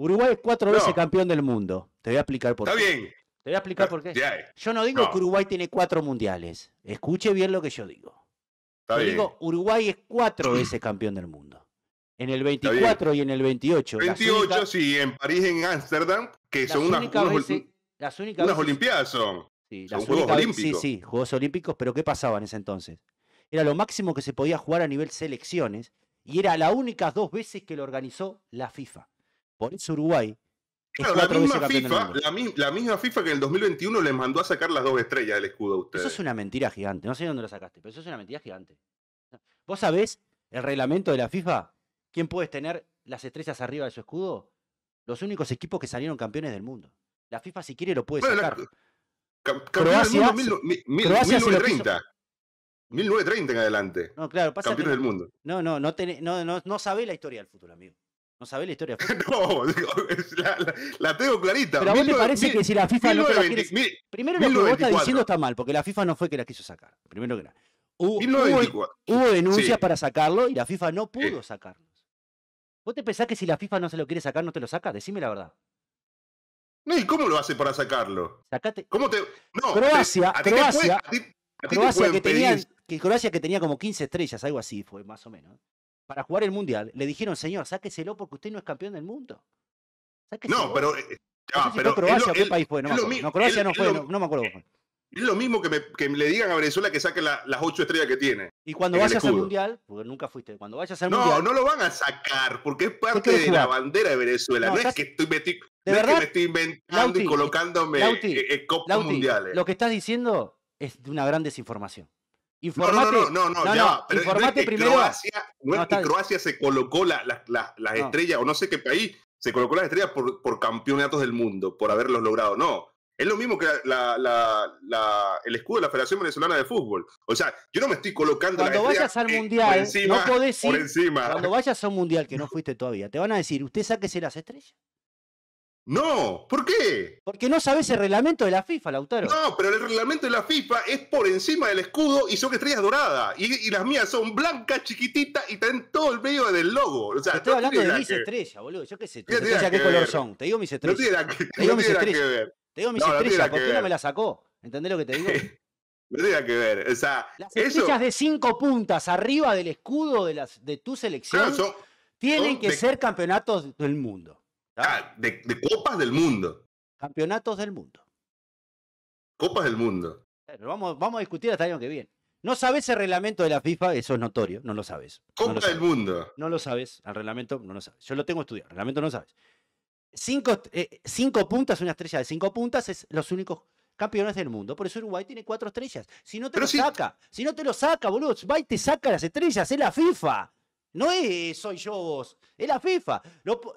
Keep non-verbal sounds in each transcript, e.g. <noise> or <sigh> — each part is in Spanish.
Uruguay es cuatro veces campeón del mundo. Te voy a explicar por qué. Está bien. Te voy a explicar por qué. Yo no digo que Uruguay tiene cuatro mundiales. Escuche bien lo que yo digo. Está bien. digo, Uruguay es cuatro veces campeón del mundo. En el 24 y en el 28. 28, sí, en París, en Ámsterdam, que son unas, las únicas unas Olimpiadas son. Sí, Juegos Olímpicos. Sí, sí, Juegos Olímpicos, pero ¿qué pasaba en ese entonces? Era lo máximo que se podía jugar a nivel selecciones y era las únicas dos veces que lo organizó la FIFA. Por eso Uruguay. claro, la, misma FIFA, que en el 2021 les mandó a sacar las dos estrellas del escudo a ustedes. Eso es una mentira gigante. No sé dónde lo sacaste, pero eso es una mentira gigante. ¿Vos sabés el reglamento de la FIFA? ¿Quién puede tener las estrellas arriba de su escudo? Los únicos equipos que salieron campeones del mundo. La FIFA, si quiere, lo puede sacar. Croacia, del 1930. 1930 en adelante. No, claro, Campeones del mundo. No, no, no, no, no, no sabés la historia del fútbol, amigo. No sabés la historia. <laughs> no, la, la, tengo clarita. Pero a vos me te parece que si la FIFA no quiere. Primero lo que vos estás diciendo está mal, porque la FIFA no fue que la quiso sacar. Primero que nada. Hubo, denuncias para sacarlo y la FIFA no pudo sacarlo. ¿Vos te pensás que si la FIFA no se lo quiere sacar, no te lo saca? Decime la verdad. No, ¿y cómo lo hace para sacarlo? ¿Cómo te.? No, Croacia, Croacia. Croacia, que tenía, Croacia que tenía como 15 estrellas, algo así fue, más o menos para jugar el mundial, le dijeron, señor, sáqueselo porque usted no es campeón del mundo. No, pero. pero Croacia, ¿qué país fue? No, Croacia no fue, no, me acuerdo. Es lo mismo que, le digan a Venezuela que saque las ocho estrellas que tiene. Y cuando vayas al mundial, porque nunca fuiste, cuando vayas al mundial. No, no lo van a sacar, porque es parte de la bandera de Venezuela. No, es que estoy me estoy inventando y colocándome eh, eh, copas mundiales. Lo que estás diciendo es una gran desinformación. Informate, no, no, no, ya, pero informate primero. no es que Croacia se colocó las estrellas, o no sé qué país, se colocó las estrellas por, por campeonatos del mundo, por haberlos logrado. No, es lo mismo que el escudo de la Federación Venezolana de Fútbol. O sea, yo no me estoy colocando. Cuando vayas al eh, mundial, no podés ir. Cuando vayas a un mundial que no fuiste todavía, te van a decir, usted sáquese las estrellas. No, ¿por qué? Porque no sabes el reglamento de la FIFA, Lautaro. No, pero el reglamento de la FIFA es por encima del escudo y son estrellas doradas. Y, y las mías son blancas, chiquititas y están todo el medio del logo. O sea, estoy hablando de mis estrellas, boludo. Yo qué sé, qué color son. Te digo mis estrellas. No tiene que, te digo mis estrellas. ver. Te digo mis estrellas, porque qué no me las sacó? ¿Entendés lo que te digo? <laughs> No tiene que ver. O sea, las estrellas de cinco puntas arriba del escudo de, las, de tu selección tienen que ser campeonatos del mundo. Ah, de, Copas del Mundo. Campeonatos del Mundo. Copas del Mundo. vamos, vamos a discutir hasta el año que viene. No sabes el reglamento de la FIFA, eso es notorio, no lo sabes. Copa del Mundo. No lo sabes, al reglamento no lo sabes. Yo lo tengo estudiado, el reglamento no lo sabes. Cinco, eh, cinco puntas, una estrella de cinco puntas, es los únicos campeones del mundo. Por eso Uruguay tiene cuatro estrellas. Si no te lo saca, si no te lo saca, boludo, Uruguay te saca las estrellas, es la FIFA. No es soy yo vos, es la FIFA.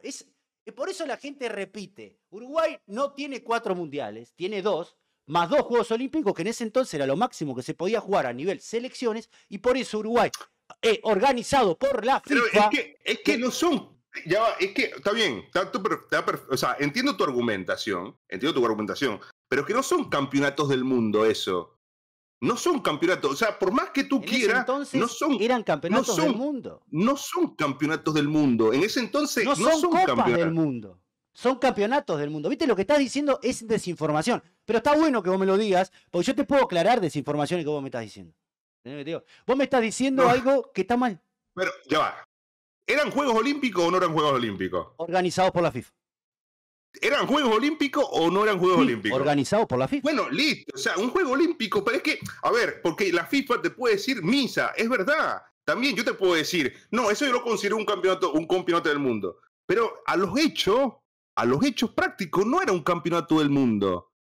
es, y por eso la gente repite, Uruguay no tiene cuatro mundiales, tiene dos, más dos Juegos Olímpicos, que en ese entonces era lo máximo que se podía jugar a nivel selecciones, y por eso Uruguay, eh, organizado por la FIFA... es que, no son... Ya va, es que está bien, está, o sea, entiendo tu argumentación, entiendo tu argumentación, pero es que no son campeonatos del mundo eso. No son campeonatos, o sea, por más que tú quieras, entonces no son eran campeonatos del mundo. No son campeonatos del mundo. En ese entonces no, son, campeonatos del mundo. Son campeonatos del mundo. ¿Viste lo que estás diciendo es desinformación? Pero está bueno que vos me lo digas, porque yo te puedo aclarar desinformación que vos me estás diciendo. Vos me estás diciendo algo que está mal. Pero ya va. ¿Eran Juegos Olímpicos o no eran Juegos Olímpicos? Organizados por la FIFA. ¿Eran Juegos Olímpicos o no eran Juegos Olímpicos? Organizados por la FIFA. Bueno, listo. O sea, un Juego Olímpico, pero es que, a ver, porque la FIFA te puede decir misa, es verdad. También yo te puedo decir, no, eso yo lo considero un campeonato, un campeonato del mundo. Pero a los hechos, a los hechos prácticos, no era un campeonato del mundo.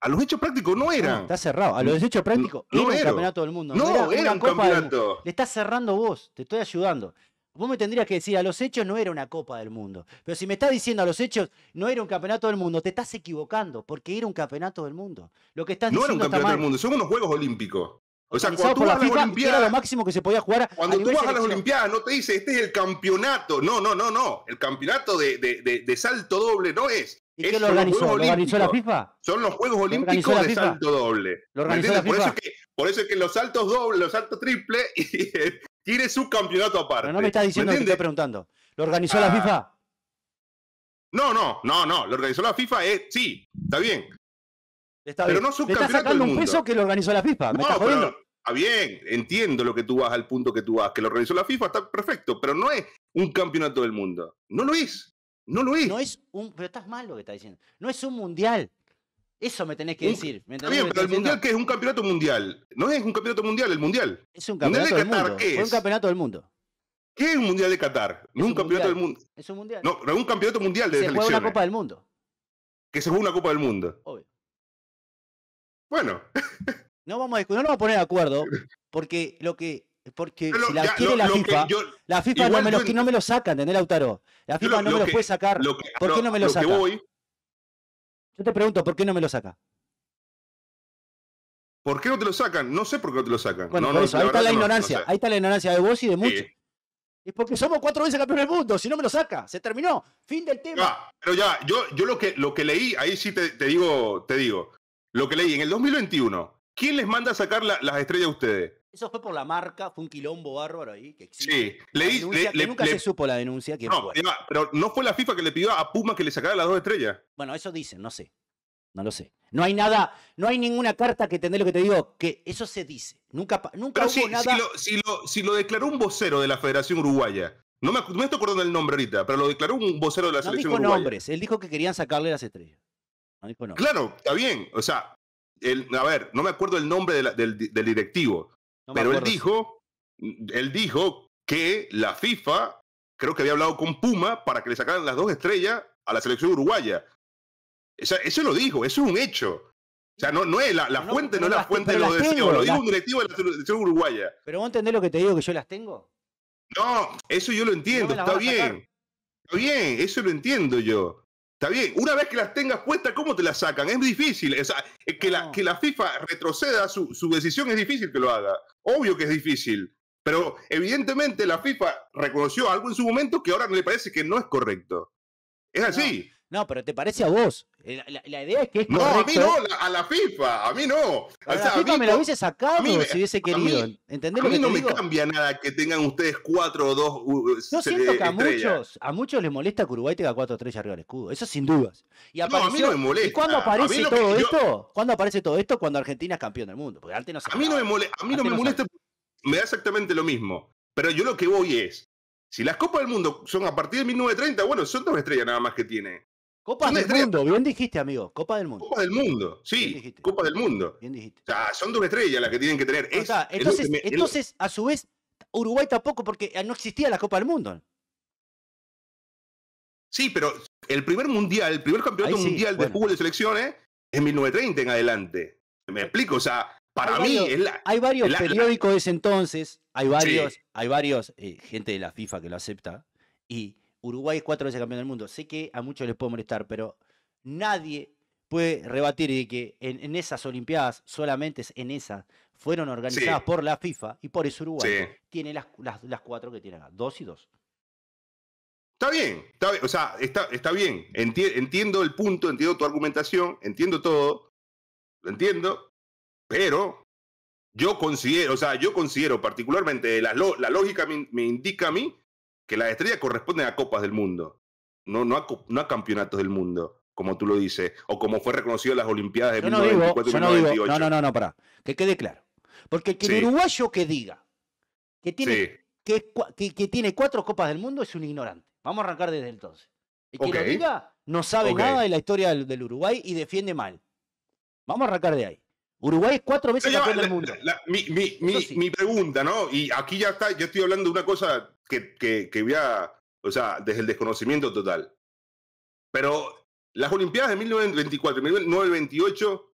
A los hechos prácticos no ah, eran. está cerrado. A los hechos prácticos no, era, un campeonato del mundo. No, un campeonato. Le estás cerrando vos, te estoy ayudando. Vos me tendrías que decir, a los hechos no era una Copa del Mundo. Pero si me estás diciendo a los hechos no era un campeonato del mundo, te estás equivocando, porque era un campeonato del mundo. Lo que estás no era un campeonato del mundo, son unos Juegos Olímpicos. O sea, cuando tú vas a las Olimpiadas. Era lo máximo que se podía jugar. Cuando tú vas a las Olimpiadas, no te dice, este es el campeonato. No, no, no, no. El campeonato de, salto doble no es. ¿Y qué lo organizó? organizó la FIFA? Son los Juegos Olímpicos de salto doble. ¿Lo organizó la FIFA? Por, eso es que, los saltos dobles, los saltos triple <laughs> tiene su campeonato aparte. Pero no me estás diciendo lo que te estoy preguntando. ¿Lo organizó la ah. FIFA? No, no, no, no. Lo organizó la FIFA, es, eh, sí, está bien. Está pero bien. no subcampeonato está sacando del mundo. un peso que lo organizó la FIFA. ¿Me no, estás está bien, entiendo lo que tú vas al punto que tú vas. Que lo organizó la FIFA, está perfecto, pero no es un campeonato del mundo. No lo es. No lo es. No es un, pero estás mal lo que estás diciendo. No es un mundial. Eso me tenés que decir. pero el mundial que es un campeonato mundial. No es un campeonato mundial, el mundial. Es un campeonato mundial del mundo. ¿qué es? un campeonato del mundo. ¿Qué es un mundial de Qatar? No es un, campeonato mundial. del mundo. Es un mundial. No, es un campeonato mundial de se Juega una Copa del Mundo. Que se juega una Copa del Mundo. Obvio. Bueno. <laughs> no vamos a, no nos vamos a poner de acuerdo porque lo que porque si la la, FIFA, la FIFA, no me, lo, sacan no me saca, ¿entendés, Lautaro? La FIFA no me lo, puede sacar. ¿Por qué no me lo, saca? Yo te pregunto, ¿por qué no me lo saca? ¿Por qué no te lo sacan? No sé por qué no te lo sacan. ahí está la ignorancia. Ahí está la ignorancia de vos y de muchos. Es porque somos cuatro veces campeones del mundo. Si no me lo saca, se terminó. Fin del tema. pero ya, yo, yo lo, que, lo que leí, ahí sí te, digo, te digo. Lo que leí en el 2021, ¿quién les manda a sacar las estrellas a ustedes? Eso fue por la marca, fue un quilombo bárbaro ahí que Sí, le, nunca se supo la denuncia. no, pero no fue la FIFA que le pidió a Puma que le sacara las dos estrellas. Bueno, eso dicen, no sé. No lo sé. No hay nada, no hay ninguna carta que tendré lo que te digo, que eso se dice. Nunca, nunca pero hubo si, nada. Si lo, declaró un vocero de la Federación Uruguaya, no me, estoy acordando del nombre ahorita, pero lo declaró un vocero de la no dijo nombres, él dijo que querían sacarle las estrellas. Claro, está bien. O sea, el, a ver, no me acuerdo el nombre del, del directivo pero él dijo, él dijo que la FIFA, creo que había hablado con Puma para que le sacaran las dos estrellas a la selección uruguaya. eso lo dijo, eso es un hecho. O sea, no, es la, fuente, no, es la fuente de lo dijo un directivo de la selección uruguaya. Pero vos entendés lo que te digo, que yo las tengo. No, eso yo lo entiendo, está bien. Está bien, eso lo entiendo yo. Está bien, una vez que las tengas puestas, ¿cómo te las sacan? Es difícil. O eh, que, la, que la FIFA retroceda su, su decisión es difícil que lo haga. Obvio que es difícil. Pero evidentemente la FIFA reconoció algo en su momento que ahora le parece que no es correcto. Es así. No, pero te parece a vos. Eh, la, idea es que es No, correcto. a mí no, a la FIFA, a mí no. A la FIFA mí, me la hubiese sacado si hubiese querido. A mí, no me cambia nada que tengan ustedes cuatro o dos. Yo siento que a muchos, a muchos les molesta que Uruguay tenga cuatro estrellas arriba del escudo. Eso sin dudas. no, a mí no me molesta. ¿Y cuándo aparece todo esto? ¿Cuándo aparece todo esto? Cuando Argentina es campeón del mundo. Porque antes no se A mí no me molesta. A mí no me molesta. Me da exactamente lo mismo. Pero yo lo que voy es, si las Copas del Mundo son a partir de 1930, bueno, son dos estrellas nada más que tiene. Copa del Mundo, bien dijiste, amigo. Copa del Mundo. Copa del Mundo, sí. Copa del Mundo. Bien dijiste. O sea, son dos estrellas las que tienen que tener. o sea, entonces, a su vez, Uruguay tampoco, porque ah, no existía la Copa del Mundo. Sí, pero el primer mundial, el primer campeonato mundial de fútbol de selecciones es 1930 en adelante. ¿Me explico? O sea, para mí Hay varios periódicos de ese entonces, hay varios, hay varios, eh, gente de la FIFA que lo acepta, y Uruguay es cuatro veces campeón del mundo. Sé que a muchos les puede molestar, pero nadie puede rebatir de que en, esas Olimpiadas, solamente en esas, fueron organizadas por la FIFA y por eso Uruguay tiene las, las, cuatro que tiene acá, dos y dos. Está bien, o sea, está, está bien. entiendo el punto, entiendo tu argumentación, entiendo todo, lo entiendo, pero yo considero, o sea, yo considero particularmente, la, lógica me indica a mí que las estrellas corresponden a copas del mundo, no, no, a, campeonatos del mundo, como tú lo dices, o como fue reconocido en las Olimpiadas de 1998. no digo, no, no, no, no, pará, que quede claro. Porque el uruguayo que diga que tiene, que, tiene cuatro copas del mundo es un ignorante. Vamos a arrancar desde entonces. El que lo diga no sabe nada de la historia del, Uruguay y defiende mal. Vamos a arrancar de ahí. Uruguay es cuatro veces campeón del mundo. mi, mi, pregunta, ¿no? Y aquí ya está, yo estoy hablando de una cosa que, que, que había, o sea, desde el desconocimiento total. Pero las Olimpiadas de 1924 y 1928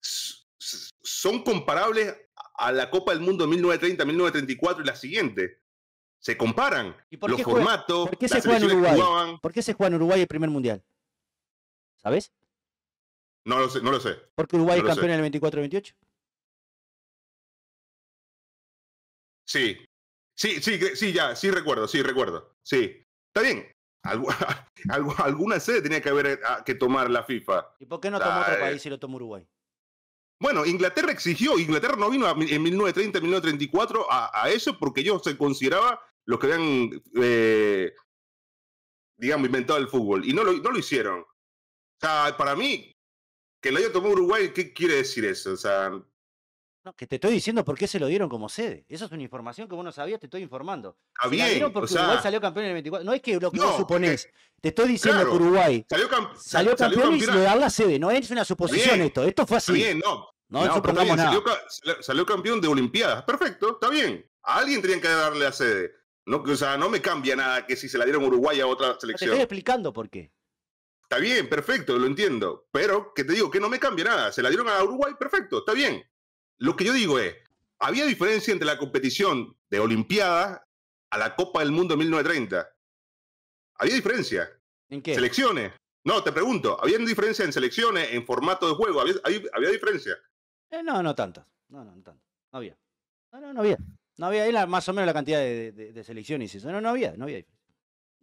son comparables a la Copa del Mundo de 1930, 1934 y la siguiente. Se comparan los formatos. ¿Por qué, se juega en Uruguay? ¿Por qué se juega en Uruguay el primer mundial? ¿Sabes? No lo sé, no lo sé. Porque Uruguay es campeón en el 24-28. Sí, Sí, sí, sí, ya, sí recuerdo, sí recuerdo. Sí. Está bien. <laughs> alguna sede tenía que haber ah, que tomar la FIFA. ¿Y por qué no tomó otro país si lo tomó Uruguay? Bueno, Inglaterra exigió, Inglaterra no vino en 1930, 1934 a, eso porque ellos se consideraba los que habían, eh, digamos, inventado el fútbol y no lo, no lo hicieron. O sea, para mí, que lo haya tomado Uruguay, ¿qué quiere decir eso? O sea, que te estoy diciendo por qué se lo dieron como sede. Esa es una información que vos no sabías, te estoy informando. bien, la dieron porque Uruguay salió campeón en el 24. No es que lo que suponés. te estoy diciendo que Uruguay salió, campeón y se le dan la sede. No es una suposición esto. Esto fue así. Bien, no. No, no Salió, campeón de Olimpiadas. Perfecto, está bien. A alguien tenían que darle la sede. No, o sea, no me cambia nada que si se la dieron Uruguay a otra selección. Te estoy explicando por qué. Está bien, perfecto, lo entiendo. Pero que te digo que no me cambia nada. Se la dieron a Uruguay, perfecto, está bien. Lo que yo digo es, había diferencia entre la competición de Olimpiadas a la Copa del Mundo en 1930. Había diferencia. ¿En qué? Selecciones. No, te pregunto, ¿había diferencia en selecciones, en formato de juego? ¿Había, diferencia? Eh, no, no tantas. No, no, no tantas. No había. No, no, había. No había más o menos la cantidad de, selecciones. No, no había, no había diferencia.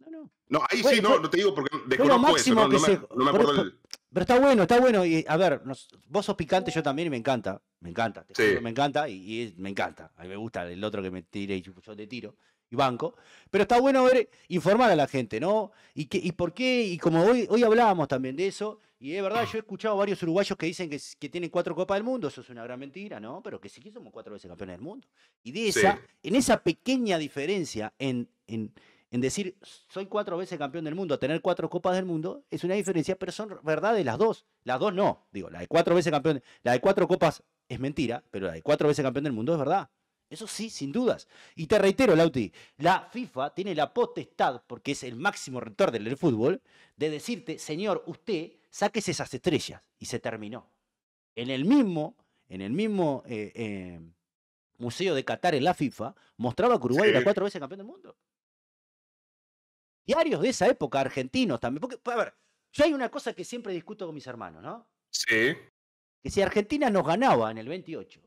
No, no. No, ahí sí, no, no te digo porque desconozco eso, no, no, me, acuerdo pero, está bueno, está bueno. Y, a ver, vos sos picante, yo también, y me encanta. Me encanta, me encanta y, me encanta. A mí me gusta el otro que me tire y yo te tiro y banco. Pero está bueno ver, informar a la gente, ¿no? Y, por qué, y como hoy, hoy hablábamos también de eso, y es verdad, yo he escuchado varios uruguayos que dicen que, que, tienen cuatro Copas del Mundo, eso es una gran mentira, ¿no? Pero que sí que somos cuatro veces campeones del mundo. Y de esa, en esa pequeña diferencia en en decir, soy cuatro veces campeón del mundo, tener cuatro copas del mundo, es una diferencia, pero son verdades las dos. Las dos no, digo, la de cuatro veces campeón, la de cuatro copas es mentira, pero la de cuatro veces campeón del mundo es verdad. Eso sí, sin dudas. Y te reitero, Lauti, la FIFA tiene la potestad, porque es el máximo rector del fútbol, de decirte, señor, usted saques esas estrellas. Y se terminó. En el mismo, en el mismo eh, eh, Museo de Qatar en la FIFA, mostraba que Uruguay era cuatro veces campeón del mundo diarios de esa época argentinos también. Porque, a ver, yo hay una cosa que siempre discuto con mis hermanos, ¿no? Sí. Que si Argentina nos ganaba en el 28,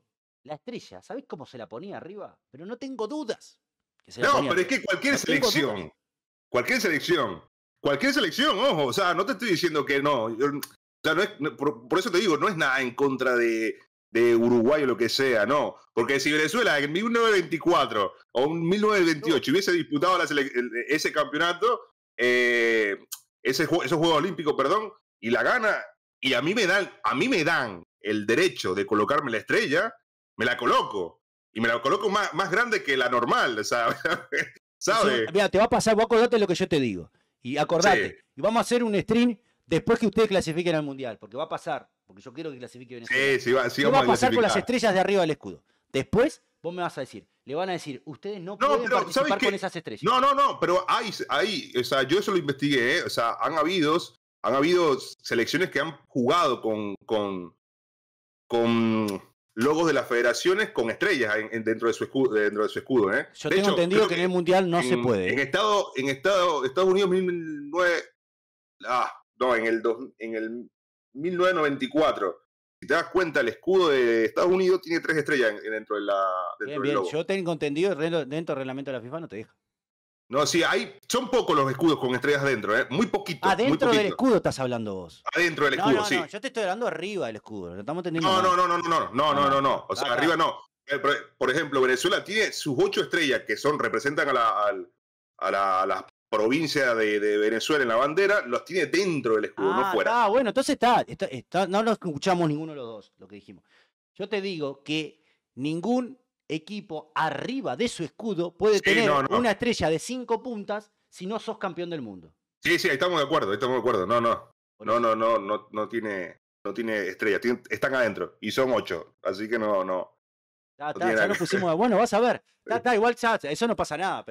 la estrella, sabéis cómo se la ponía arriba? Pero no tengo dudas. Que se no, la ponía pero es que cualquier selección, cualquier selección, cualquier selección, ojo, o sea, no te estoy diciendo que no. por, eso te digo, no es nada en contra de, de Uruguay o lo que sea, no. Porque si Venezuela en 1924 o en 1928 hubiese disputado e-, ese campeonato, eh, ese, esos Juegos perdón, y la gana, y a mí me dan, a mí me dan el derecho de colocarme la estrella, me la coloco. Y me la coloco más, más grande que la normal, <laughs> ¿sabes? mira, te va a pasar, vos acordate lo que yo te digo. Y acordate. Y vamos a hacer un stream después que ustedes clasifiquen al Mundial, porque va a pasar porque yo quiero que clasifique bien. Sí, sí, va, sí vamos va a pasar con las estrellas de arriba del escudo. Después, vos me vas a decir, le van a decir, ustedes no, pueden con esas estrellas. No, no, no, pero hay, o sea, yo eso lo investigué, ¿eh? o sea, han habido, han habido selecciones que han jugado con, con, logos de las federaciones con estrellas dentro de su escudo. Dentro de su escudo ¿eh? Yo tengo entendido que, en el Mundial no se puede. ¿eh? En, estado, en estado, Estados Unidos 2009, ah, no, en el, en el 1994. Si te das cuenta, el escudo de Estados Unidos tiene tres estrellas dentro de la. bien, Yo tengo entendido, dentro del reglamento de la FIFA no te deja. No, sí, hay, son pocos los escudos con estrellas dentro, ¿eh? muy poquito. Adentro del escudo estás hablando vos. Adentro del escudo, sí. yo te estoy hablando arriba del escudo, No estamos No, no, no, no, no, no, no, ah, no, no, no. O sea, arriba no. Eh, por ejemplo, Venezuela tiene sus ocho estrellas que son, representan a, la, a, la, a las provincia de, Venezuela en la bandera, los tiene dentro del escudo, no ah, fuera. bueno, entonces está, no lo escuchamos ninguno de los dos, lo que dijimos. Yo te digo que ningún equipo arriba de su escudo puede tener una estrella de cinco puntas si no sos campeón del mundo. Sí, sí, ahí estamos de acuerdo, estamos de acuerdo. No, no. No, no, no, no, no tiene, no tiene estrella. están adentro y son ocho. Así que no, no. pusimos. Bueno, vas a ver. <laughs> Está, igual ya, eso no pasa nada.